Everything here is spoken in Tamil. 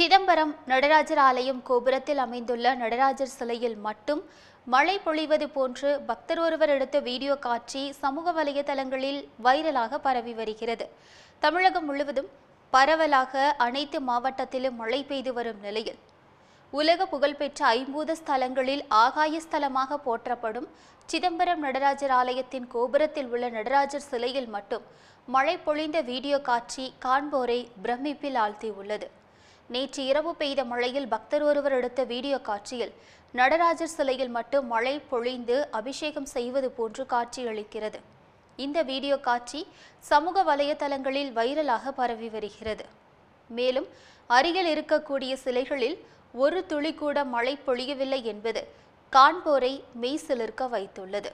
சிதம்பரம் நடராஜர் ஆலயம் கோபுரத்தில் அமைந்துள்ள நடராஜர் சிலையில் மட்டும் மழை பொழிவது போன்று பக்தர் ஒருவர் எடுத்த வீடியோ காட்சி சமூக வலைதளங்களில் வைரலாக பரவி வருகிறது தமிழகம் முழுவதும் பரவலாக அனைத்து மாவட்டத்திலும் மழை பெய்து வரும் நிலையில் உலக புகழ்பெற்ற ஐம்பூத ஸ்தலங்களில் ஆகாய ஸ்தலமாக போற்றப்படும் சிதம்பரம் நடராஜர் ஆலயத்தின் கோபுரத்தில் உள்ள நடராஜர் சிலையில் மட்டும் மழை பொழிந்த வீடியோ காட்சி காண்போரை பிரமிப்பில் ஆழ்த்தியுள்ளது நேற்று இரவு பெய்த மழையில் பக்தர் ஒருவர் எடுத்த வீடியோ காட்சியில் நடராஜர் சிலையில் மட்டும் மழை பொழிந்து அபிஷேகம் செய்வது போன்று காட்சியளிக்கிறது இந்த வீடியோ காட்சி சமூக வலைதளங்களில் வைரலாக பரவி வருகிறது மேலும் அருகில் இருக்கக்கூடிய சிலைகளில் ஒரு துளி கூட மழை பொழியவில்லை என்பது காண்போரை மெய்சிலிருக்க வைத்துள்ளது